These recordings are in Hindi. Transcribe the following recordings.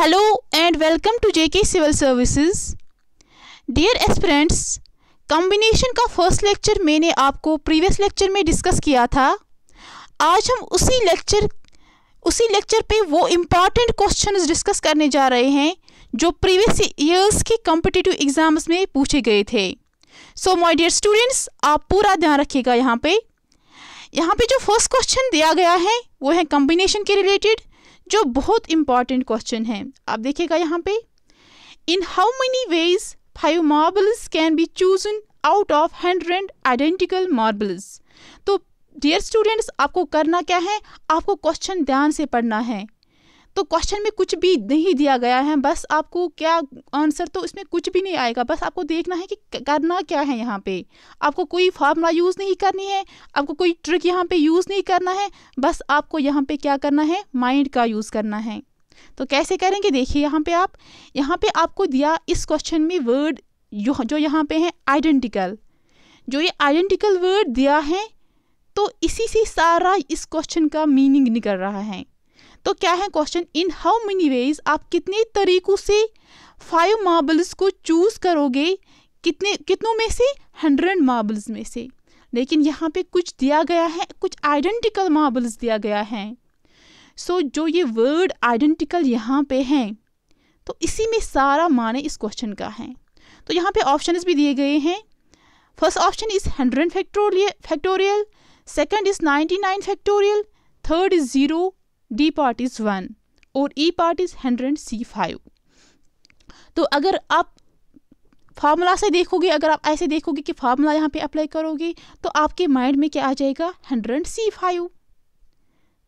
Hello and welcome to JK civil services dear aspirants combination का फर्स्ट लेक्चर मैंने आपको प्रीवियस लेक्चर में डिस्कस किया था आज हम उसी लेक्चर उसी लेक्चर पे वो इम्पॉर्टेंट क्वेश्चंस डिस्कस करने जा रहे हैं जो प्रीवियस ईयर्स के कॉम्पिटिटिव एग्ज़ाम्स में पूछे गए थे सो माई डियर स्टूडेंट्स आप पूरा ध्यान रखिएगा यहाँ पे यहाँ पे जो फर्स्ट क्वेश्चन दिया गया है वो है कॉम्बिनेशन के रिलेटेड जो बहुत इंपॉर्टेंट क्वेश्चन है आप देखिएगा यहाँ पे in how many ways five marbles can be chosen out of hundred identical marbles तो डियर स्टूडेंट्स आपको करना क्या है आपको क्वेश्चन ध्यान से पढ़ना है तो क्वेश्चन में कुछ भी नहीं दिया गया है बस आपको क्या आंसर तो इसमें कुछ भी नहीं आएगा बस आपको देखना है कि करना क्या है यहाँ पे आपको कोई फार्मूला यूज़ नहीं करनी है आपको कोई ट्रिक यहाँ पे यूज़ नहीं करना है बस आपको यहाँ पे क्या करना है माइंड का यूज़ करना है तो कैसे करेंगे देखिए यहाँ पे आप यहाँ पे आपको दिया इस क्वेश्चन में वर्ड जो यहाँ पे है आइडेंटिकल जो ये आइडेंटिकल वर्ड दिया है तो इसी से सारा इस क्वेश्चन का मीनिंग निकल रहा है तो क्या है question in how many ways आप कितने तरीकों से फाइव मार्बल्स को चूज करोगे कितने कितनों में से हंड्रेड मार्बल्स में से लेकिन यहाँ पे कुछ दिया गया है कुछ आइडेंटिकल मार्बल्स दिया गया है सो so, जो ये वर्ड आइडेंटिकल यहाँ पे हैं तो इसी में सारा माने इस क्वेश्चन का है तो यहाँ पे ऑप्शंस भी दिए गए हैं first option is hundred factorial factorial second is ninety nine factorial third is zero D part is one और E part is hundred C five तो अगर आप फार्मूला से देखोगे अगर आप ऐसे देखोगे कि फार्मूला यहाँ पे अप्लाई करोगे तो आपके माइंड में क्या आ जाएगा हंड्रेड सी फाइव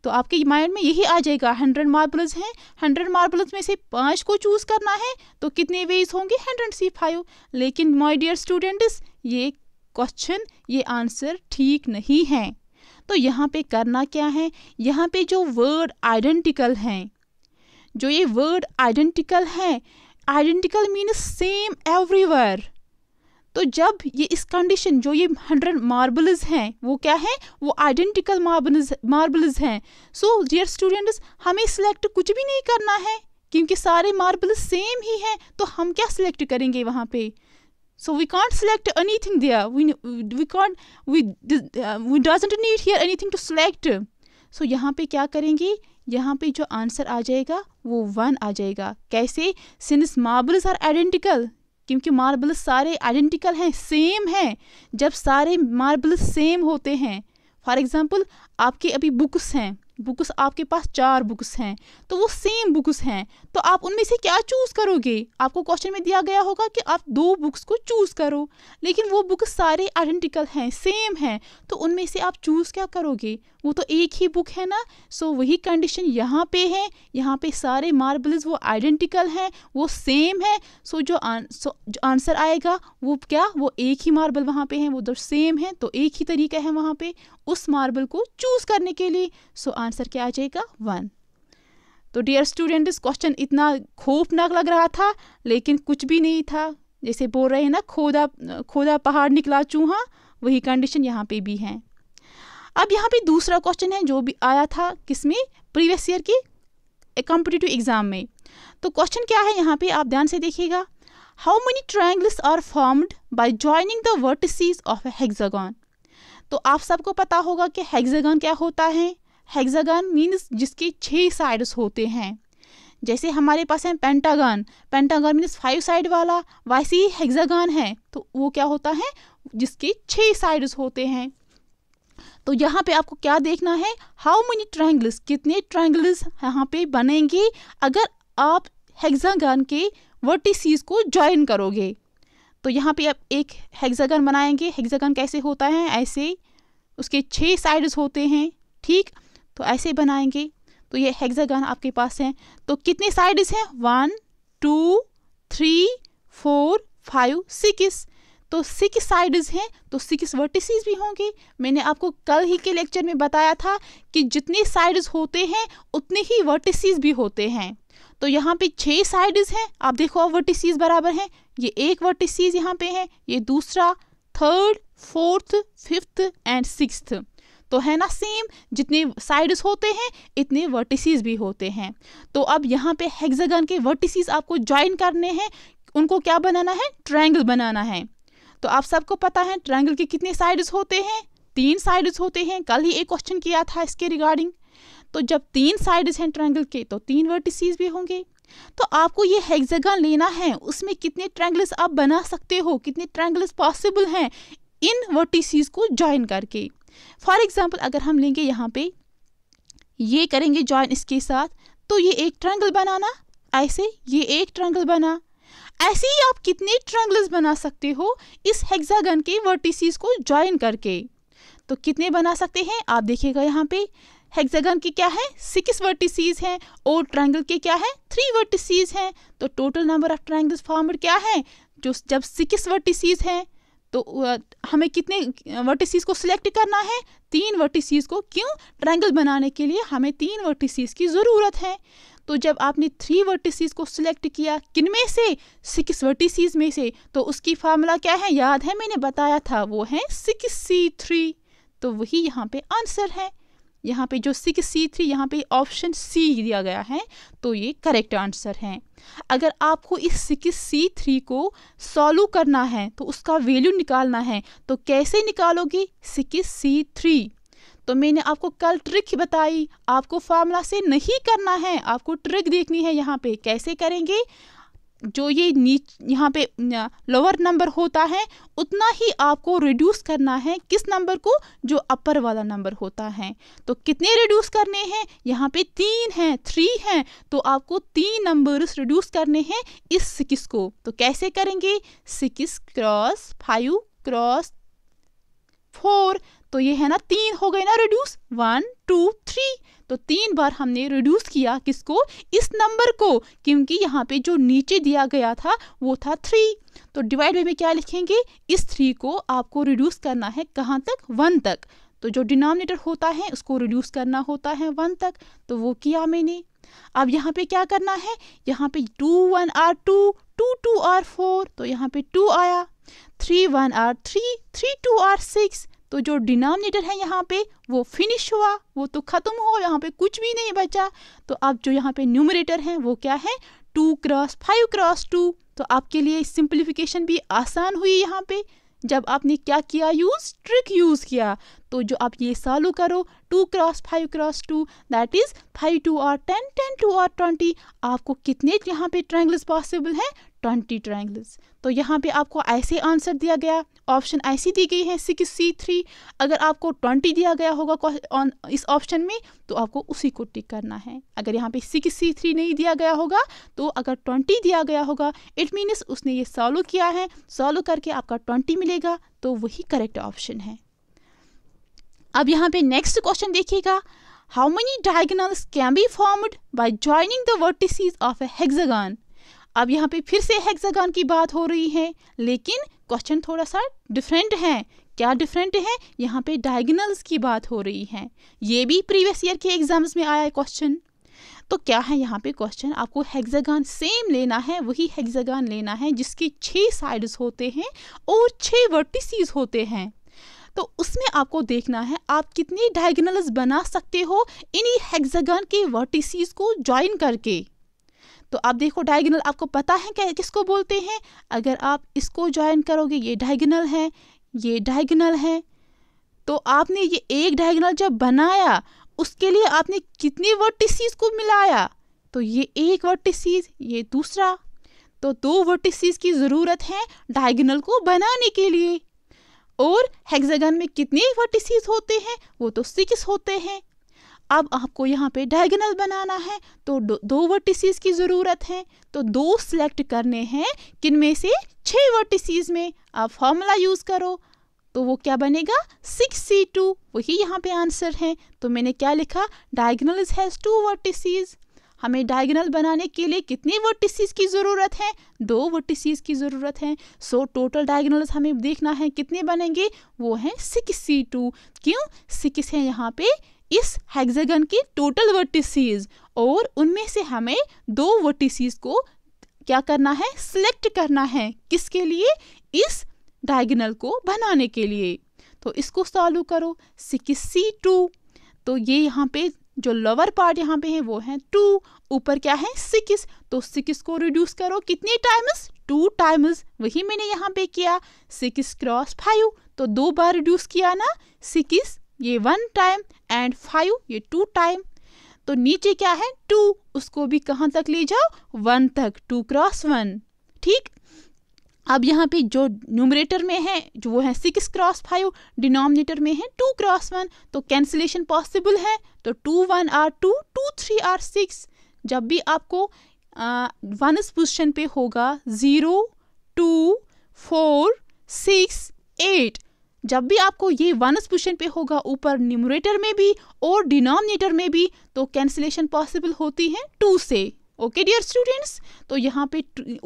तो आपके माइंड में यही आ जाएगा हंड्रेड मार्बल्स हैं हंड्रेड मार्बल्स में से पाँच को चूज़ करना है तो कितने वेज होंगे हंड्रेड सी फाइव लेकिन माई डियर स्टूडेंट्स ये क्वेश्चन ये आंसर ठीक नहीं है तो यहाँ पे करना क्या है यहाँ पे जो वर्ड आइडेंटिकल हैं जो ये वर्ड आइडेंटिकल हैं आइडेंटिकल मीन्स सेम एवरीवर तो जब ये इस कंडीशन जो ये हंड्रेड मार्बल्स हैं वो क्या है वो आइडेंटिकल मार्बल्स मार्बल्स हैं सो डियर स्टूडेंट्स हमें सिलेक्ट कुछ भी नहीं करना है क्योंकि सारे मार्बल सेम ही हैं तो हम क्या सिलेक्ट करेंगे वहाँ पे so we can't select anything there we we can't we uh, we doesn't need here anything to select so यहाँ पे क्या करेंगे यहाँ पे जो आंसर आ जाएगा वो वन आ जाएगा कैसे सिंस मार्बल्स आर आइडेंटिकल क्योंकि मार्बल्स सारे आइडेंटिकल हैं सेम हैं जब सारे मार्बल्स सेम होते हैं फॉर एग्ज़ाम्पल आपके अभी बुक्स हैं बुक्स आपके पास चार बुक्स हैं तो वो सेम बुक्स हैं तो आप उनमें से क्या चूज़ करोगे आपको क्वेश्चन में दिया गया होगा कि आप दो बुक्स को चूज़ करो लेकिन वो बुक्स सारे आइडेंटिकल हैं सेम हैं तो उनमें से आप चूज़ क्या करोगे वो तो एक ही बुक है ना सो वही कंडीशन यहाँ पे है यहाँ पे सारे मार्बल्स वो आइडेंटिकल हैं वो सेम है सो जो आन, जो आंसर आएगा वो क्या वो एक ही मार्बल वहाँ पे है वो जो तो सेम है तो एक ही तरीका है वहाँ पे उस मार्बल को चूज करने के लिए सो आंसर क्या आ जाएगा वन तो डियर इस क्वेश्चन इतना खौफनाक लग रहा था लेकिन कुछ भी नहीं था जैसे बोल रहे हैं ना खोदा खोदा पहाड़ निकला चूहा वही कंडीशन यहाँ पे भी है अब यहाँ पे दूसरा क्वेश्चन है जो भी आया था किसमें प्रीवियस ईयर की कॉम्पिटिटिव एग्जाम में तो क्वेश्चन क्या है यहाँ पे आप ध्यान से देखिएगा how many triangles are formed by joining the vertices of a hexagon तो आप सबको पता होगा कि हेक्सागन क्या होता है हेक्सागन मीन्स जिसके छः साइड्स होते हैं जैसे हमारे पास है pentagon pentagon means five side वाला वैसे ही हेक्सागन है तो वो क्या होता है जिसके छः साइड्स होते हैं तो यहाँ पे आपको क्या देखना है हाउ मेनी ट्रायंगल्स कितने ट्रायंगल्स यहाँ पे बनेंगे अगर आप हेक्सागन के वर्टिसेस को ज्वाइन करोगे तो यहाँ पे आप एक हेक्सागन बनाएंगे हेक्सागन कैसे होता है ऐसे उसके छः साइड्स होते हैं ठीक तो ऐसे बनाएंगे तो ये हेक्सागन आपके पास हैं तो कितने साइड्स हैं one two three four five six तो सिक्स साइड्स हैं तो सिक्स वर्टिसेस भी होंगे मैंने आपको कल ही के लेक्चर में बताया था कि जितने साइड्स होते हैं उतने ही वर्टिसेस भी होते हैं तो यहाँ पे छः साइड्स हैं आप देखो वर्टिसेस बराबर हैं ये एक वर्टिसीज यहाँ पे है ये दूसरा third fourth fifth and six तो है ना सेम जितने साइड्स होते हैं इतने वर्टिसीज भी होते हैं तो अब यहाँ पे हेक्सागन के वर्टिसीज आपको ज्वाइन करने हैं उनको क्या बनाना है ट्रायंगल बनाना है तो आप सबको पता है ट्रायंगल के कितने साइड्स होते हैं तीन साइड्स होते हैं कल ही एक क्वेश्चन किया था इसके रिगार्डिंग तो जब तीन साइड्स हैं ट्रायंगल के तो तीन वर्टिसीज भी होंगे तो आपको ये हेक्सागन लेना है उसमें कितने ट्रैंगल्स आप बना सकते हो कितने ट्रैंगल्स पॉसिबल हैं इन वर्टिसीज को ज्वाइन करके फॉर एग्जाम्पल अगर हम लेंगे यहाँ पे ये करेंगे ज्वाइन इसके साथ तो ये एक ट्रैंगल बनाना ऐसे ये एक ट्रैंगल बना ऐसे ही आप कितने ट्रैंगल्स बना सकते हो इस हेक्सागन के वर्टिसीज को ज्वाइन करके तो कितने बना सकते हैं आप देखिएगा यहाँ पे हेक्सागन के क्या है सिक्स वर्टिसीज हैं और ट्रायंगल के क्या है थ्री वर्टिसीज हैं तो total number of triangles formed क्या है जो जब सिक्स वर्टिसीज हैं तो हमें कितने वर्टिसीज को सिलेक्ट करना है तीन वर्टिसीज को क्यों ट्रायंगल बनाने के लिए हमें तीन वर्टिसीज की ज़रूरत है तो जब आपने थ्री वर्टिसीज को सिलेक्ट किया किन में से सिक्स वर्टिसीज में से तो उसकी फार्मूला क्या है याद है मैंने बताया था वो है सिक्स सी थ्री तो वही यहाँ पे आंसर है यहाँ पे जो सिक्स सी थ्री यहाँ पे ऑप्शन सी दिया गया है तो ये करेक्ट आंसर है अगर आपको इस सिक्स सी थ्री को सॉल्व करना है तो उसका वैल्यू निकालना है तो कैसे निकालोगे सिक्स सी थ्री तो मैंने आपको कल ट्रिक बताई आपको फार्मूला से नहीं करना है आपको ट्रिक देखनी है यहाँ पे कैसे करेंगे जो ये नीच यहाँ पे लोअर नंबर होता है उतना ही आपको रिड्यूस करना है किस नंबर को जो अपर वाला नंबर होता है तो कितने रिड्यूस करने हैं यहाँ पे तीन हैं थ्री हैं तो आपको तीन नंबर्स रिड्यूस करने हैं इस सिक्स को तो कैसे करेंगे six cross five cross four तो ये है ना तीन हो गए ना रिड्यूस वन टू थ्री तो तीन बार हमने रिड्यूस किया किसको इस नंबर को क्योंकि यहाँ पे जो नीचे दिया गया था वो था थ्री तो डिवाइड में क्या लिखेंगे इस थ्री को आपको रिड्यूस करना है कहाँ तक वन तक तो जो डिनोमिनेटर होता है उसको रिड्यूस करना होता है वन तक तो वो किया मैंने अब यहाँ पे क्या करना है यहाँ पे two one are two two two are four तो यहाँ पे टू आया three one are three three two are six तो जो डिनोमिनेटर है यहाँ पे वो फिनिश हुआ वो तो ख़त्म हुआ यहाँ पे कुछ भी नहीं बचा तो अब जो यहाँ पे न्यूमरेटर हैं वो क्या है two cross five cross two तो आपके लिए सिंप्लीफिकेशन भी आसान हुई यहाँ पे जब आपने क्या किया यूज़ ट्रिक यूज़ किया तो जो आप ये सॉलू करो two cross five cross two that is five two और टेन टेन टू और ट्वेंटी आपको कितने यहाँ पे ट्राइंगल्स पॉसिबल हैं ट्वेंटी ट्राइंगल्स तो यहाँ पे आपको ऐसे आंसर दिया गया ऑप्शन ऐसी दी गई है सिक्स सी थ्री अगर आपको ट्वेंटी दिया गया होगा ऑन इस ऑप्शन में तो आपको उसी को टिक करना है अगर यहाँ पे सिक्स सी थ्री नहीं दिया गया होगा तो अगर ट्वेंटी दिया गया होगा इट मीनस उसने ये सॉल्व किया है सॉल्व करके आपका ट्वेंटी मिलेगा तो वही करेक्ट ऑप्शन है अब यहाँ पे नेक्स्ट क्वेश्चन देखिएगा how many diagonals can be formed by joining the vertices of a hexagon अब यहाँ पे फिर से हेक्सागन की बात हो रही है लेकिन क्वेश्चन थोड़ा सा डिफरेंट है क्या डिफरेंट है यहाँ पे डायगनल्स की बात हो रही है ये भी प्रीवियस ईयर के एग्जाम्स में आया है क्वेश्चन तो क्या है यहाँ पे क्वेश्चन आपको हेक्सागन सेम लेना है वही हेक्सागन लेना है जिसके छः साइड्स होते हैं और छः वर्टिसेस होते हैं तो उसमें आपको देखना है आप कितने डायगनल्स बना सकते हो इन्हीं हेक्सागन के वर्टिसेस को ज्वाइन करके तो आप देखो डायगनल आपको पता है क्या किसको बोलते हैं अगर आप इसको ज्वाइन करोगे ये डायगनल है ये डायगनल है तो आपने ये एक डायगनल जब बनाया उसके लिए आपने कितने वर्टिसीज को मिलाया तो ये एक वर्टिसीज ये दूसरा तो दो वर्टिसीज की ज़रूरत है डायगनल को बनाने के लिए और हेक्सागन में कितने वर्टिसीज होते हैं वो तो सिक्स होते हैं अब आपको यहाँ पे डायगनल बनाना है तो दो वर्टिसेस की ज़रूरत है तो दो सिलेक्ट करने हैं किन में से छः वर्टिसेस में आप फॉर्मूला यूज़ करो तो वो क्या बनेगा सिक्स सी टू वही यहाँ पे आंसर है तो मैंने क्या लिखा डायगनल हैज़ टू वर्टिसेस हमें डायगोनल बनाने के लिए कितने वर्टिसेस की ज़रूरत है दो वर्टिसेस की ज़रूरत है सो टोटल डायगनल हमें देखना है कितने बनेंगे वो है सिक्स सी टू क्यों सिक्स है यहाँ पे इस हेक्सागन की टोटल वर्टिसीज और उनमें से हमें दो वर्टिसीज को क्या करना है सिलेक्ट करना है किसके लिए इस डायगनल को बनाने के लिए तो इसको सॉल्व करो सी टू तो ये यहाँ पे जो लोअर पार्ट यहाँ पे है वो है टू ऊपर क्या है सिक्स तो सिक्स को रिड्यूस करो कितने टाइम्स टू टाइम्स वही मैंने यहाँ पे किया सिक्स क्रॉस फाइव तो दो बार रिड्यूस किया ना सिक्स ये वन टाइम एंड फाइव ये टू टाइम तो नीचे क्या है टू उसको भी कहाँ तक ले जाओ वन तक टू क्रॉस वन ठीक अब यहाँ पे जो न्यूमरेटर में है जो वो है सिक्स क्रॉस फाइव डिनोमिनेटर में है टू क्रॉस वन तो कैंसिलेशन पॉसिबल है तो two one are two two three are six जब भी आपको वन uh, पोजिशन पे होगा zero two four six eight जब भी आपको ये वनस पोजिशन पे होगा ऊपर न्यूमरेटर में भी और डिनोमिनेटर में भी तो कैंसिलेशन पॉसिबल होती है टू से ओके डियर स्टूडेंट्स तो यहाँ पे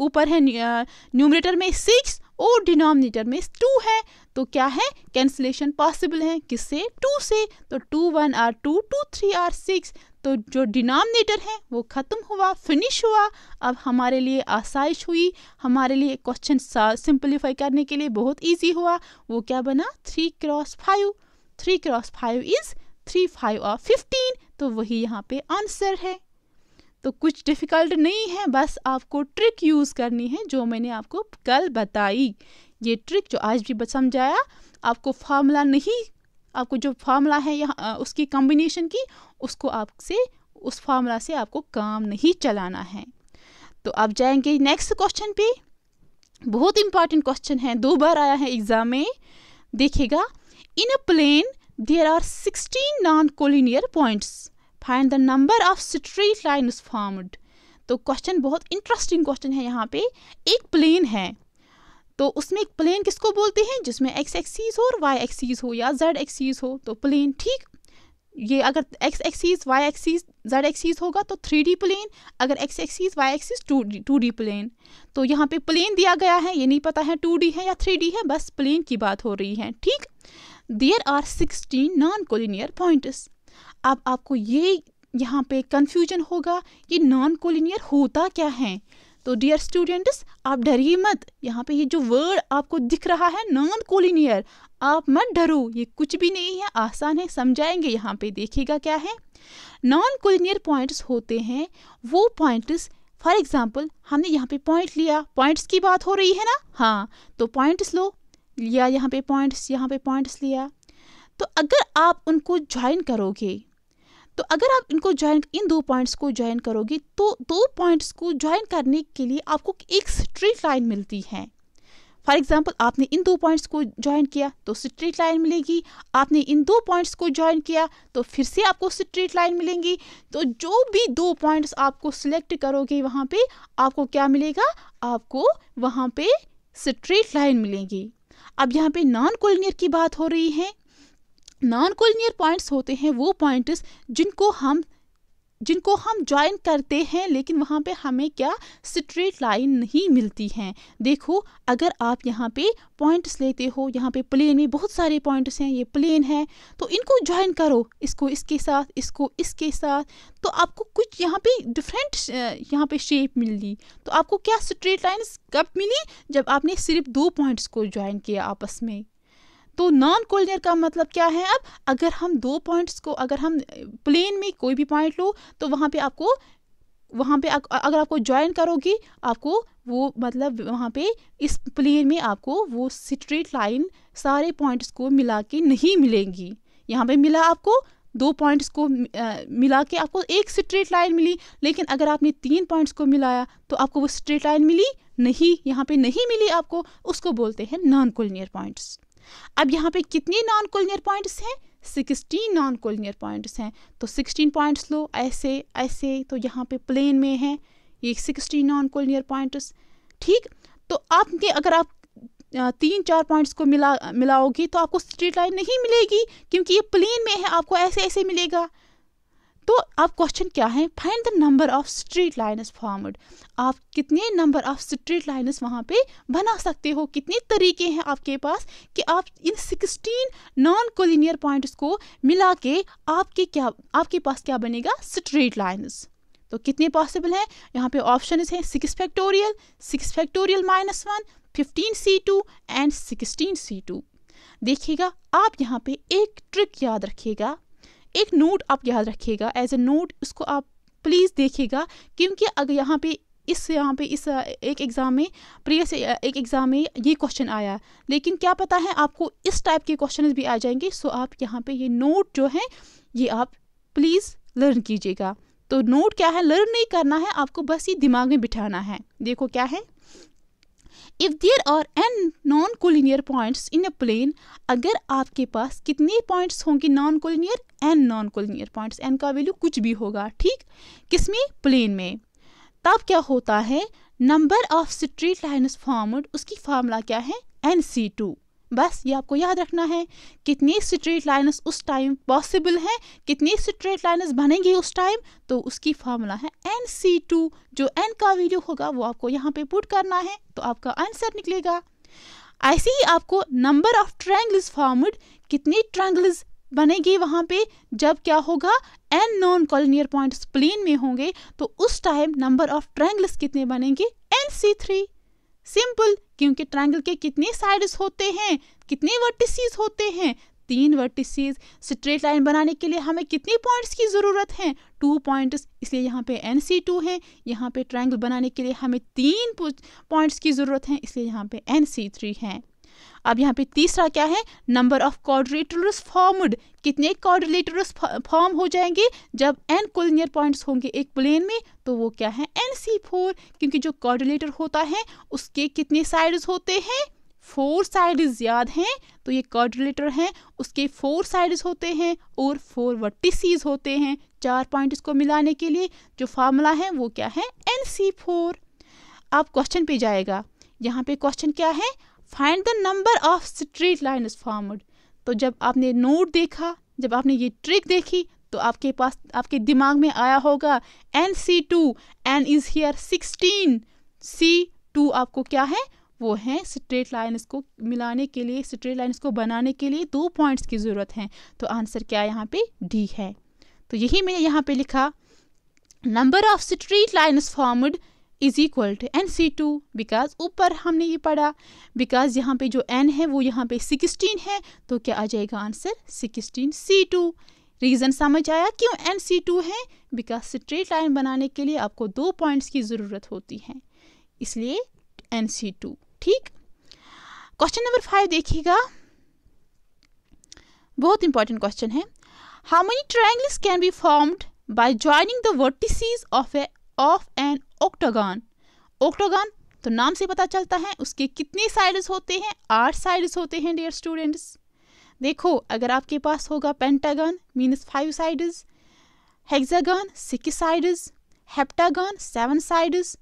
ऊपर है न्यूमरेटर uh, में सिक्स और डिनोमिनेटर में टू है तो क्या है कैंसिलेशन पॉसिबल है किससे टू से तो two one are two two three are six तो जो डिनोमिनेटर है वो ख़त्म हुआ फिनिश हुआ अब हमारे लिए आसाइश हुई हमारे लिए क्वेश्चन सिंपलीफाई करने के लिए बहुत इजी हुआ वो क्या बना three cross five three cross five is three five और फिफ्टीन तो वही यहाँ पे आंसर है तो कुछ डिफ़िकल्ट नहीं है बस आपको ट्रिक यूज़ करनी है जो मैंने आपको कल बताई ये ट्रिक जो आज भी समझाया आपको फार्मूला नहीं आपको जो फार्मूला है यहाँ उसकी कम्बिनेशन की उसको आपसे उस फार्मूला से आपको काम नहीं चलाना है तो आप जाएंगे नेक्स्ट क्वेश्चन पे बहुत इंपॉर्टेंट क्वेश्चन है दो बार आया है एग्ज़ाम में देखिएगा in a plane there are sixteen non collinear points find the number of straight line formed तो क्वेश्चन बहुत इंटरेस्टिंग क्वेश्चन है यहाँ पे एक प्लेन है तो उसमें एक प्लेन किसको बोलते हैं जिसमें एक्स एक्सीज हो और वाई एक्सीज हो या जेड एक्सीज हो तो प्लेन ठीक ये अगर X axes Y axes Z axes होगा तो थ्री डी प्लेन अगर X axes Y axes two D two D plane तो यहाँ पे प्लेन दिया गया है ये नहीं पता है टू डी है या थ्री डी है बस प्लेन की बात हो रही है ठीक there are sixteen non collinear points अब आपको ये यहाँ पे कन्फ्यूजन होगा कि नॉन कोलिनियर होता क्या है तो डियर स्टूडेंट्स आप डरिए मत यहाँ पे ये जो वर्ड आपको दिख रहा है नॉन कोलिनियर आप मत डरो ये कुछ भी नहीं है आसान है समझाएंगे यहाँ पे देखिएगा क्या है नॉन कोलिनियर पॉइंट्स होते हैं वो पॉइंट्स फॉर एग्जांपल हमने यहाँ पे पॉइंट लिया पॉइंट्स की बात हो रही है ना हाँ तो पॉइंट्स लो लिया यहाँ पे पॉइंट्स यहाँ पे पॉइंट्स लिया तो अगर आप उनको ज्वाइन करोगे तो अगर आप इनको ज्वाइन इन दो पॉइंट्स को ज्वाइन करोगे तो दो पॉइंट्स को ज्वाइन करने के लिए आपको एक स्ट्रेट लाइन मिलती है फॉर एग्जाम्पल आपने इन दो पॉइंट्स को ज्वाइन किया तो स्ट्रेट लाइन मिलेगी आपने इन दो पॉइंट्स को ज्वाइन किया तो फिर से आपको स्ट्रेट लाइन मिलेंगी तो जो भी दो पॉइंट्स आपको सिलेक्ट करोगे वहाँ पे आपको क्या मिलेगा आपको वहाँ पे स्ट्रेट लाइन मिलेंगी अब यहाँ पे नॉन कोलिनियर की बात हो रही है नॉन कोलिनियर पॉइंट्स होते हैं वो पॉइंट्स जिनको हम जिनको हम ज्वाइन करते हैं लेकिन वहाँ पे हमें क्या स्ट्रेट लाइन नहीं मिलती हैं देखो अगर आप यहाँ पे पॉइंट्स लेते हो यहाँ पे प्लेन में बहुत सारे पॉइंट्स हैं ये प्लेन है तो इनको ज्वाइन करो इसको इसके साथ इसको इसके साथ तो आपको कुछ यहाँ पे डिफरेंट यहाँ पे शेप मिली तो आपको क्या स्ट्रेट लाइन्स कब मिली जब आपने सिर्फ दो पॉइंट्स को ज्वाइन किया आपस में तो नॉन कोलिनियर का मतलब क्या है अब अगर हम दो पॉइंट्स को अगर हम प्लेन में कोई भी पॉइंट लो तो वहाँ पे आपको वहाँ पे अगर आपको ज्वाइन करोगी आपको वो मतलब वहाँ पे इस प्लेन में आपको वो स्ट्रेट लाइन सारे पॉइंट्स को मिला के नहीं मिलेंगी यहाँ पे मिला आपको दो पॉइंट्स को मिला के आपको एक स्ट्रेट लाइन मिली लेकिन अगर आपने तीन पॉइंट्स को मिलाया तो आपको वो स्ट्रेट लाइन मिली नहीं यहाँ पे नहीं मिली आपको उसको बोलते हैं नॉन कोलिनियर पॉइंट्स अब यहाँ पे कितने नॉन कोलिनियर पॉइंट्स हैं 16 नॉन कोलिनियर पॉइंट्स हैं तो 16 पॉइंट्स लो ऐसे ऐसे तो यहाँ पे प्लेन में है ये 16 नॉन कोलिनियर पॉइंट्स ठीक तो आपने अगर आप तीन चार पॉइंट्स को मिला मिलाओगे तो आपको स्ट्रेट लाइन नहीं मिलेगी क्योंकि ये प्लेन में है आपको ऐसे ऐसे मिलेगा तो अब क्वेश्चन क्या है find the number of straight lines formed आप कितने नंबर ऑफ स्ट्रीट लाइनस वहाँ पे बना सकते हो कितने तरीके हैं आपके पास कि आप इन सिक्सटीन नॉन कोलिनियर पॉइंट्स को मिला के आपके क्या आपके पास क्या बनेगा स्ट्रीट लाइनस तो कितने पॉसिबल हैं यहाँ पे ऑप्शन हैं six factorial six factorial minus one fifteen C two and sixteen C two देखिएगा आप यहाँ पे एक ट्रिक याद रखिएगा एक नोट आप याद रखिएगा एज ए नोट उसको आप प्लीज़ देखिएगा क्योंकि अगर यहाँ पे इस यहाँ पे इस एक एग्ज़ाम में प्रीवियस एक एग्ज़ाम में ये क्वेश्चन आया लेकिन क्या पता है आपको इस टाइप के क्वेश्चन भी आ जाएंगे सो आप यहाँ पे ये नोट जो है ये आप प्लीज़ लर्न कीजिएगा तो नोट क्या है लर्न नहीं करना है आपको बस ये दिमाग में बिठाना है देखो क्या है if there are n non collinear points in a plane अगर आपके पास कितने पॉइंट्स होंगे non collinear n non collinear points n का वैल्यू कुछ भी होगा ठीक किस में प्लेन में तब क्या होता है number of straight lines formed उसकी फार्मूला क्या है एन सी टू बस ये आपको याद रखना है कितनी स्ट्रेट लाइन्स उस टाइम पॉसिबल हैं कितनी स्ट्रेट लाइन्स बनेंगी उस टाइम तो उसकी फार्मूला है एन सी टू जो एन का वैल्यू होगा वो आपको यहाँ पे पुट करना है तो आपका आंसर निकलेगा ऐसे ही आपको नंबर ऑफ ट्रैंगल्स फॉर्मड कितनी ट्रैंगल्स बनेगी वहाँ पे जब क्या होगा n non collinear point plane में होंगे तो उस टाइम नंबर ऑफ ट्रैंगल्स कितने बनेंगे एन सी थ्री सिंपल क्योंकि ट्रायंगल के कितने साइड्स होते हैं कितने वर्टिसेस होते हैं तीन वर्टिसेस स्ट्रेट लाइन बनाने के लिए हमें कितने पॉइंट्स की ज़रूरत है टू पॉइंट्स इसलिए यहाँ पे एन सी टू है यहाँ पे ट्रायंगल बनाने के लिए हमें तीन पॉइंट्स की ज़रूरत है इसलिए यहाँ पे एन सी थ्री है अब यहाँ पे तीसरा क्या है नंबर ऑफ कॉर्डिलेटरस फॉर्मड कितने कॉर्डिलेटरस फॉर्म हो जाएंगे जब एन कोलिनियर पॉइंट्स होंगे एक प्लेन में तो वो क्या है एन सी फोर क्योंकि जो कॉर्डिलेटर होता है उसके कितने साइड्स होते हैं फोर साइड्स याद हैं तो ये कॉर्डिलेटर हैं उसके फोर साइड्स होते हैं और फोर वर्टिसीज होते हैं चार पॉइंट को मिलाने के लिए जो फार्मूला है वो क्या है एन सी फोर अब क्वेश्चन पे जाएगा यहाँ पे क्वेश्चन क्या है find the number of straight line is formed तो जब आपने नोट देखा जब आपने ये ट्रिक देखी तो आपके पास आपके दिमाग में आया होगा n C two n is here sixteen C two आपको क्या है वो है स्ट्रेट लाइन्स को मिलाने के लिए स्ट्रेट लाइन्स को बनाने के लिए दो पॉइंट्स की ज़रूरत है तो आंसर क्या यहाँ पे डी है तो यही मैंने यहाँ पे लिखा number of straight lines formed is equal to n C two because ऊपर हमने ये पढ़ा बिकॉज यहाँ पे जो एन है वो यहाँ पे सिक्सटीन है तो क्या आ जाएगा answer sixteen C two reason समझ आया क्यों एन सी टू है बिकॉज स्ट्रेट लाइन बनाने के लिए आपको दो पॉइंट्स की ज़रूरत होती है इसलिए एन सी टू ठीक क्वेश्चन नंबर फाइव देखिएगा बहुत इंपॉर्टेंट क्वेश्चन है how many triangles can be formed by joining the vertices of a of an octagon octagon तो नाम से पता चलता है उसके कितने साइड्स होते हैं आठ साइड्स होते हैं डियर स्टूडेंट्स देखो अगर आपके पास होगा pentagon means five sides hexagon six sides heptagon seven sides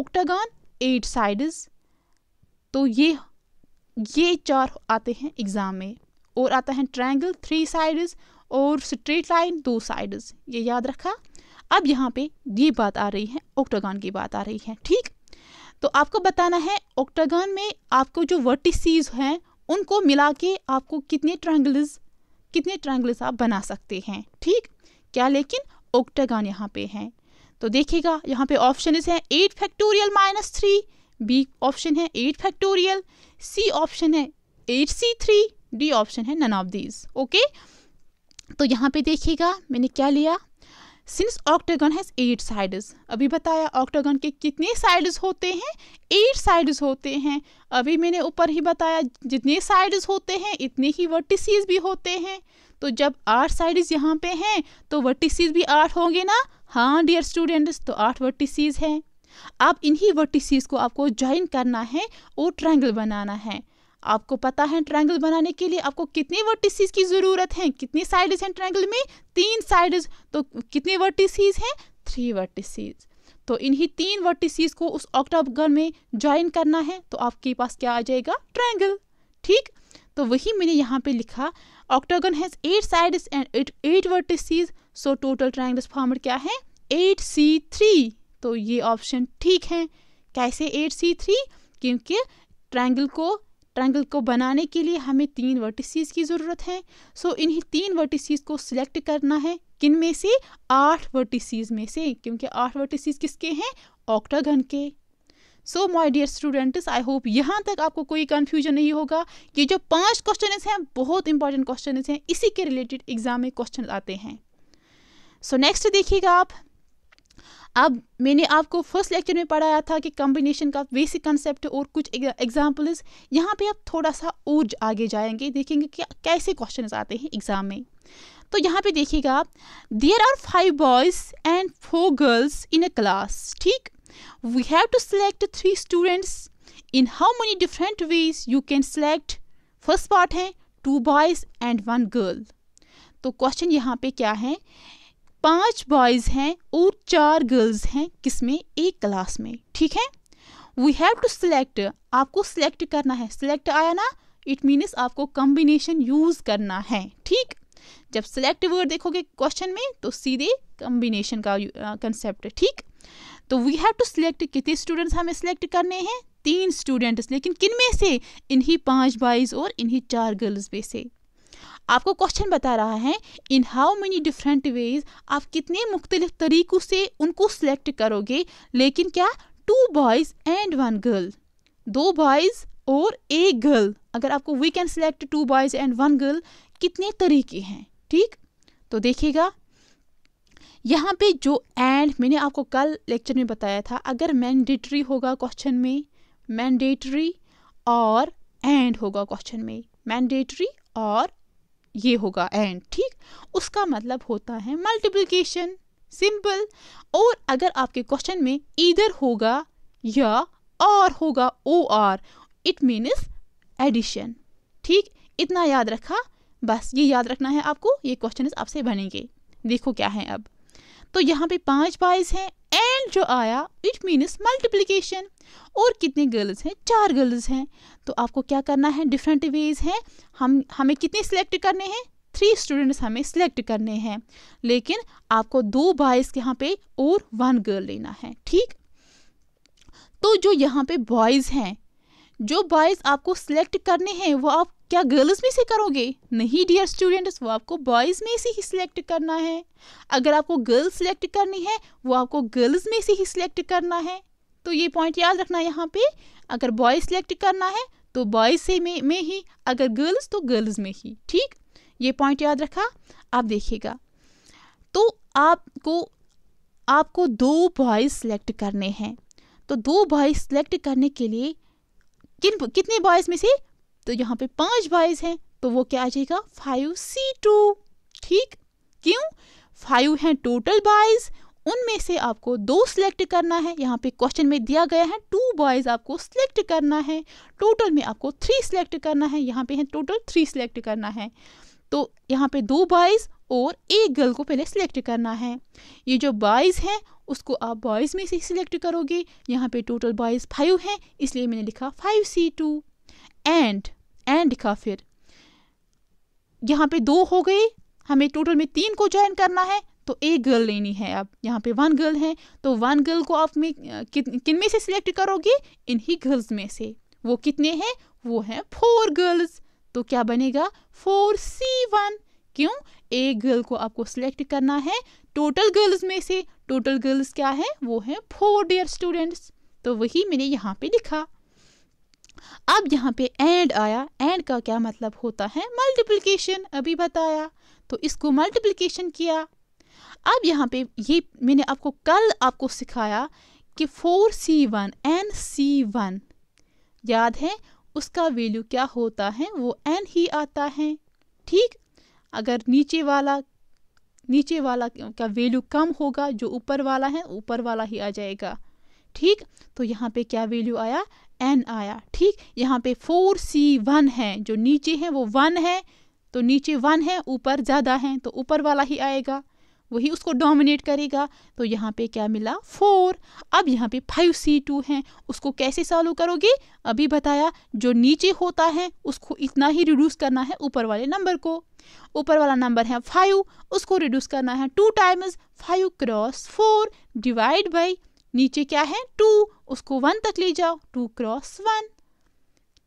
octagon eight sides तो ये ये चार आते हैं एग्ज़ाम में और आता है ट्रायंगल थ्री साइड्स और स्ट्रेट लाइन दो साइड्स ये याद रखा अब यहाँ पे ये बात आ रही है ऑक्टागन की बात आ रही है ठीक तो आपको बताना है ऑक्टागन में आपको जो वर्टिसीज हैं उनको मिला के आपको कितने ट्राइंगल कितने ट्रायंगल्स आप बना सकते हैं ठीक क्या लेकिन ऑक्टागन यहाँ पे हैं तो देखिएगा यहाँ पे ऑप्शन है eight factorial minus three B option है एट फैक्टोरियल सी ऑप्शन है eight C three D option है नन ऑफ दीज ओके तो यहाँ पे देखिएगा मैंने क्या लिया since octagon has eight sides अभी बताया ऑक्टेगन के कितने साइड्स होते हैं एट साइड्स होते हैं अभी मैंने ऊपर ही बताया जितने साइड्स होते हैं इतने ही वर्टिसेस भी होते हैं तो जब आठ साइड्स यहाँ पे हैं तो वर्टिसेस भी आठ होंगे ना हाँ डियर स्टूडेंट्स तो आठ वर्टिसेस हैं अब इन्हीं वर्टिसेस को आपको ज्वाइन करना है और ट्रायंगल बनाना है आपको पता है ट्रायंगल बनाने के लिए आपको कितने वर्टिसेस की ज़रूरत है कितने साइड्स हैं ट्रायंगल में तीन साइड्स तो कितने वर्टिसेस हैं थ्री वर्टिसेस तो इन्हीं तीन वर्टिसेस को उस ऑक्टागन में ज्वाइन करना है तो आपके पास क्या आ जाएगा ट्रायंगल ठीक तो वही मैंने यहाँ पे लिखा octagon has eight sides and eight vertices so total triangle formed क्या है एट सी थ्री तो ये ऑप्शन ठीक है कैसे एट सी थ्री क्योंकि ट्रायंगल को ट्रायंगल को बनाने के लिए हमें तीन वर्टिसेस की ज़रूरत है सो इन्हीं तीन वर्टिसेस को सिलेक्ट करना है किन में से आठ वर्टिसेस में से क्योंकि आठ वर्टिसेस किसके हैं ऑक्टागन के so my dear students I hope यहाँ तक आपको कोई कन्फ्यूजन नहीं होगा ये जो पांच क्वेश्चन हैं बहुत इंपॉर्टेंट क्वेश्चन हैं इसी के रिलेटेड एग्जाम में क्वेश्चन आते हैं सो नेक्स्ट देखिएगा आप अब मैंने आपको फर्स्ट लेक्चर में पढ़ाया था कि कॉम्बिनेशन का बेसिक कंसेप्ट और कुछ एग्जाम्पल्स यहाँ पे आप थोड़ा सा और आगे जाएंगे देखेंगे कि कैसे क्वेश्चन आते हैं एग्ज़ाम में तो यहाँ पे देखिएगा आप there are five boys and four girls in a class ठीक we have to select three students in how many different ways you can select first part है two boys and one girl तो क्वेश्चन यहाँ पे क्या है पांच बॉयज हैं और चार गर्ल्स हैं किसमें एक क्लास में ठीक है वी हैव टू सिलेक्ट आपको सिलेक्ट करना है सिलेक्ट आया ना इट मीनस आपको कम्बिनेशन यूज करना है ठीक जब सिलेक्ट वर्ड देखोगे क्वेश्चन में तो सीधे कम्बिनेशन का कंसेप्ट ठीक तो वी हैव टू सिलेक्ट कितने स्टूडेंट्स हमें सिलेक्ट करने हैं तीन स्टूडेंट्स लेकिन किन में से इन्हीं पांच बॉयज़ और इन्हीं चार गर्ल्स में से आपको क्वेश्चन बता रहा है in how many different ways आप कितने मुख्तलिफ तरीक़ों से उनको सिलेक्ट करोगे लेकिन क्या two boys and one girl दो बॉयज़ और एक गर्ल अगर आपको we can select two boys and one girl कितने तरीके हैं ठीक तो देखिएगा यहाँ पे जो एंड मैंने आपको कल लेक्चर में बताया था अगर मैंडेटरी होगा क्वेश्चन में मैंडेटरी और एंड होगा क्वेश्चन में मैंडेटरी और ये होगा एंड ठीक उसका मतलब होता है मल्टीप्लिकेशन सिंपल और अगर आपके क्वेश्चन में इधर होगा या और होगा O R it means addition ठीक इतना याद रखा बस ये याद रखना है आपको ये क्वेश्चन आपसे बनेंगे देखो क्या है अब तो यहाँ पे पांच बाइस हैं जो आया इट मीनस मल्टीप्लीकेशन और कितने गर्ल्स हैं चार गर्ल्स हैं तो आपको क्या करना है डिफरेंट वेज हैं हम हमें कितने सिलेक्ट करने हैं थ्री स्टूडेंट्स हमें सिलेक्ट करने हैं लेकिन आपको दो बॉयज़ के यहाँ पे और वन गर्ल लेना है ठीक तो जो यहाँ पे बॉयज़ हैं जो बॉयज़ आपको सिलेक्ट करने हैं वो आप क्या गर्ल्स में से करोगे नहीं डियर स्टूडेंट्स वो आपको बॉयज़ में से ही सिलेक्ट करना है अगर आपको गर्ल्स सिलेक्ट करनी है वो आपको गर्ल्स में से ही सिलेक्ट करना है तो ये पॉइंट याद रखना यहाँ पे अगर बॉयज़ सिलेक्ट करना है तो बॉयज़ से में, में ही अगर गर्ल्स तो गर्ल्स में ही ठीक ये पॉइंट याद रखा आप देखिएगा तो आपको आपको दो बॉयज़ सेलेक्ट करने हैं तो दो बॉयज़ सेलेक्ट करने के लिए किन कितने बॉयज़ में से तो यहाँ पे पांच बॉयज़ हैं तो वो क्या आ जाएगा फाइव सी टू ठीक क्यों फाइव हैं टोटल बॉयज उनमें से आपको दो सिलेक्ट करना है यहाँ पे क्वेश्चन में दिया गया है टू बॉयज आपको सिलेक्ट करना है टोटल में आपको थ्री सिलेक्ट करना है यहाँ पे है टोटल थ्री सिलेक्ट करना है तो यहाँ पे दो बॉयज और एक गर्ल को पहले सिलेक्ट करना है ये जो बॉयज़ हैं उसको आप बॉयज़ में से सिलेक्ट करोगे यहाँ पे टोटल बॉयज़ फाइव हैं इसलिए मैंने लिखा five C two and and फिर यहाँ पे दो हो गए हमें टोटल में तीन को ज्वाइन करना है तो एक गर्ल लेनी है अब यहाँ पे वन गर्ल है तो वन गर्ल को आप में किन में से सिलेक्ट करोगे इन्हीं गर्ल्स में से वो कितने हैं वो हैं फोर गर्ल्स तो क्या बनेगा फोर सी वन क्यों एक गर्ल को आपको सिलेक्ट करना है टोटल गर्ल्स में से टोटल गर्ल्स क्या है वो है फोर डियर स्टूडेंट्स तो वही मैंने यहाँ पे लिखा अब यहाँ पे एंड आया एंड का क्या मतलब होता है मल्टीप्लिकेशन अभी बताया तो इसको मल्टीप्लिकेशन किया अब यहाँ पे ये मैंने आपको कल आपको सिखाया कि four C one n C one याद है उसका वैल्यू क्या होता है वो एन ही आता है ठीक अगर नीचे वाला नीचे वाला का वैल्यू कम होगा जो ऊपर वाला है ऊपर वाला ही आ जाएगा ठीक तो यहाँ पे क्या वैल्यू आया एन आया ठीक यहाँ पे फोर सी वन है जो नीचे है वो वन है तो नीचे वन है ऊपर ज़्यादा है तो ऊपर वाला ही आएगा वही उसको डोमिनेट करेगा तो यहाँ पे क्या मिला फोर अब यहाँ पे फाइव सी टू है उसको कैसे सॉल्व करोगे अभी बताया जो नीचे होता है उसको इतना ही रिड्यूस करना है ऊपर वाले नंबर को ऊपर वाला नंबर है फाइव उसको रिड्यूस करना है two times five cross four divide by नीचे क्या है टू उसको वन तक ले जाओ टू क्रॉस वन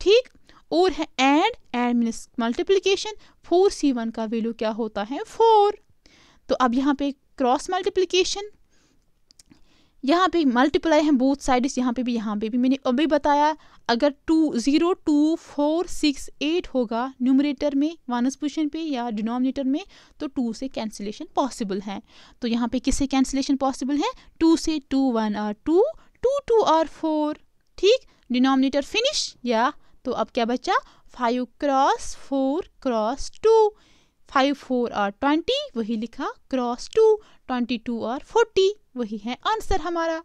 ठीक और है and and minus multiplication four C one का वैल्यू क्या होता है फोर तो अब यहाँ पे क्रॉस मल्टीप्लीकेशन यहाँ पे मल्टीप्लाई हैं बोथ साइड यहाँ पे भी यहाँ पे भी मैंने अभी बताया अगर two zero two four six eight होगा न्यूमरेटर में वानस पोजिशन पे या डिनोमिनेटर में तो टू से कैंसिलेशन पॉसिबल है तो यहाँ पे किससे कैंसिलेशन पॉसिबल है टू से two one are two two two are four ठीक डिनोमिनेटर फिनिश या तो अब क्या बचा five cross four cross two five four are twenty वही लिखा cross two twenty two are forty वही है आंसर हमारा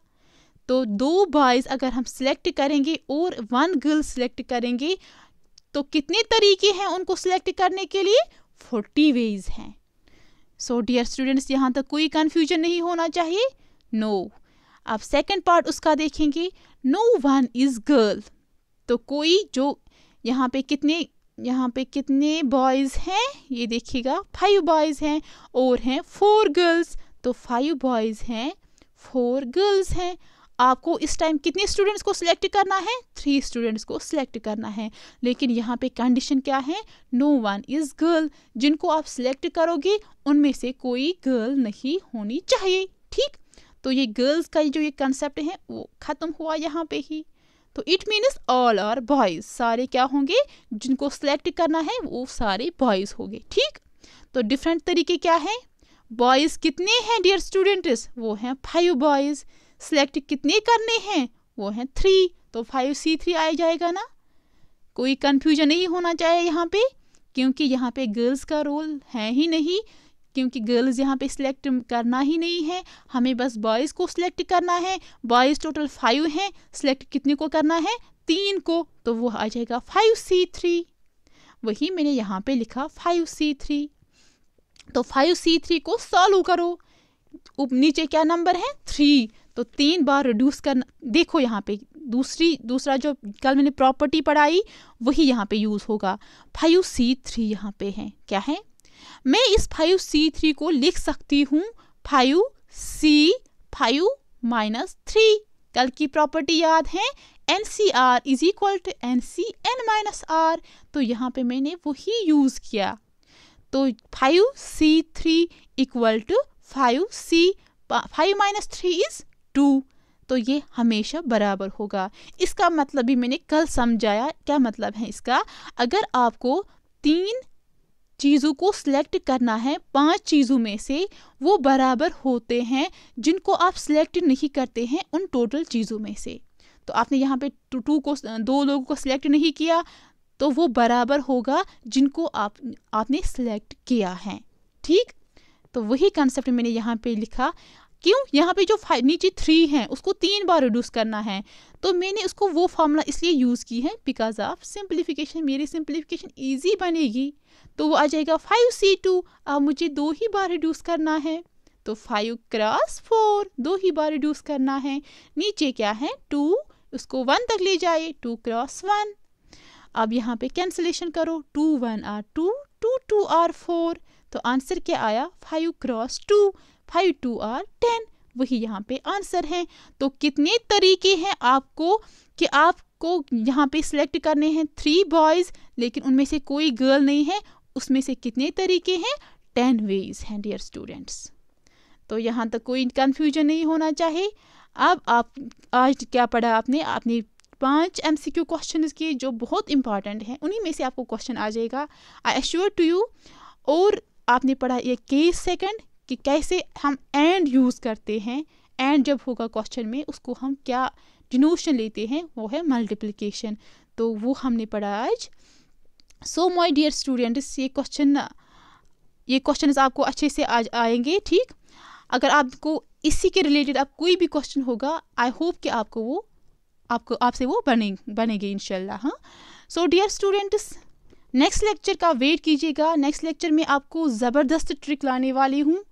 तो दो बॉयज़ अगर हम सिलेक्ट करेंगे और वन गर्ल सिलेक्ट करेंगे तो कितने तरीके हैं उनको सिलेक्ट करने के लिए फोर्टी वेज हैं सो डियर स्टूडेंट्स यहाँ तक कोई कन्फ्यूजन नहीं होना चाहिए नो no. आप सेकंड पार्ट उसका देखेंगे नो वन इज़ गर्ल तो कोई जो यहाँ पे कितने यहाँ पे कितने बॉयज़ हैं ये देखिएगा फाइव बॉयज़ हैं और हैं फोर गर्ल्स तो फाइव बॉयज़ हैं फोर गर्ल्स हैं आपको इस टाइम कितने स्टूडेंट्स को सिलेक्ट करना है थ्री स्टूडेंट्स को सिलेक्ट करना है लेकिन यहाँ पे कंडीशन क्या है नो वन इज़ गर्ल जिनको आप सिलेक्ट करोगे उनमें से कोई गर्ल नहीं होनी चाहिए ठीक तो ये गर्ल्स का जो ये कंसेप्ट है वो ख़त्म हुआ यहाँ पे ही तो it means all are boys सारे क्या होंगे जिनको सिलेक्ट करना है वो सारे बॉयज़ होंगे ठीक तो डिफरेंट तरीके क्या है बॉयज़ कितने हैं डियर स्टूडेंट्स वो हैं फाइव बॉयज़ सेलेक्ट कितने करने हैं वो हैं थ्री तो फाइव सी थ्री आ जाएगा ना कोई कन्फ्यूजन नहीं होना चाहिए यहाँ पे क्योंकि यहाँ पे गर्ल्स का रोल है ही नहीं क्योंकि गर्ल्स यहाँ पे सिलेक्ट करना ही नहीं है हमें बस बॉयज़ को सिलेक्ट करना है बॉयज़ टोटल फाइव हैं सिलेक्ट कितने को करना है तीन को तो वो आ जाएगा फाइव सी थ्री वही मैंने यहाँ पे लिखा फाइव सी थ्री तो फाइव सी थ्री को सॉल्व करो उप नीचे क्या नंबर है थ्री तो तीन बार रिड्यूस करना देखो यहाँ पे दूसरी दूसरा जो कल मैंने प्रॉपर्टी पढ़ाई वही यहाँ पे यूज़ होगा फाइव सी थ्री यहाँ पे है क्या है मैं इस फाइव सी थ्री को लिख सकती हूँ five C five minus three कल की प्रॉपर्टी याद है n C r is equal to n C n minus r तो यहाँ पे मैंने वही यूज़ किया तो five C three equal to five C five minus three is two तो ये हमेशा बराबर होगा इसका मतलब भी मैंने कल समझाया क्या मतलब है इसका अगर आपको तीन चीज़ों को सिलेक्ट करना है पांच चीज़ों में से वो बराबर होते हैं जिनको आप सिलेक्ट नहीं करते हैं उन टोटल चीज़ों में से तो आपने यहाँ पे टू को दो लोगों को सिलेक्ट नहीं किया तो वो बराबर होगा जिनको आप आपने सेलेक्ट किया है ठीक तो वही कंसेप्ट मैंने यहाँ पे लिखा क्यों यहाँ पे जो फाइव नीचे थ्री है उसको तीन बार रिड्यूस करना है तो मैंने उसको वो फार्मूला इसलिए यूज़ की है बिकॉज ऑफ सिंप्लीफिकेशन मेरी सिंप्लीफिकेशन ईजी बनेगी तो वो आ जाएगा फाइव सी टू अब मुझे दो ही बार रिड्यूस करना है तो फाइव क्रॉस फोर दो ही बार रिड्यूस करना है नीचे क्या है टू उसको वन तक ले जाए टू क्रॉस वन अब यहाँ पे कैंसिलेशन करो two one are two two two are four तो आंसर क्या आया five cross two five two are ten वही यहाँ पे आंसर है तो कितने तरीके हैं आपको कि आपको यहाँ पे सिलेक्ट करने हैं थ्री बॉयज़ लेकिन उनमें से कोई गर्ल नहीं है उसमें से कितने तरीके हैं टेन वेज हैं डियर स्टूडेंट्स तो यहाँ तक कोई कन्फ्यूजन नहीं होना चाहिए अब आप आज क्या पढ़ा आपने आपने पांच एम सी क्यू क्वेश्चन के जो बहुत इंपॉर्टेंट हैं उन्हीं में से आपको क्वेश्चन आ जाएगा आई एश्योर टू यू और आपने पढ़ा ये केस सेकंड कि कैसे हम एंड यूज़ करते हैं एंड जब होगा क्वेश्चन में उसको हम क्या डिनोशन लेते हैं वो है मल्टीप्लिकेशन तो वो हमने पढ़ा आज सो माई डियर स्टूडेंट्स ये क्वेश्चन ये क्वेश्चन आपको अच्छे से आज आएंगे ठीक अगर आपको इसी के रिलेटेड आप कोई भी क्वेश्चन होगा आई होप कि आपको वो आपको आपसे वो बने बनेगी इनशाला हाँ so dear students next lecture का वेट कीजिएगा नेक्स्ट लेक्चर में आपको ज़बरदस्त ट्रिक लाने वाली हूँ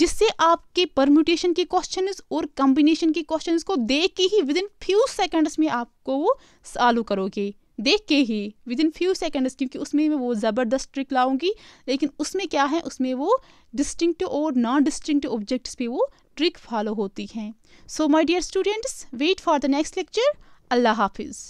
जिससे आपके परम्यूटेशन के क्वेश्चन और कम्बिनेशन के क्वेश्चन को देख के ही विद इन फ्यू सेकेंड्स में आपको वो सॉल्व करोगे देख के ही विद इन फ्यू सेकेंड्स क्योंकि उसमें मैं वो ज़बरदस्त ट्रिक लाऊंगी लेकिन उसमें क्या है उसमें वो डिस्टिंक्ट और नॉन डिस्टिंक्ट ऑब्जेक्ट्स पे वो ट्रिक फॉलो होती हैं so my dear students wait for the next lecture अल्लाह हाफिज़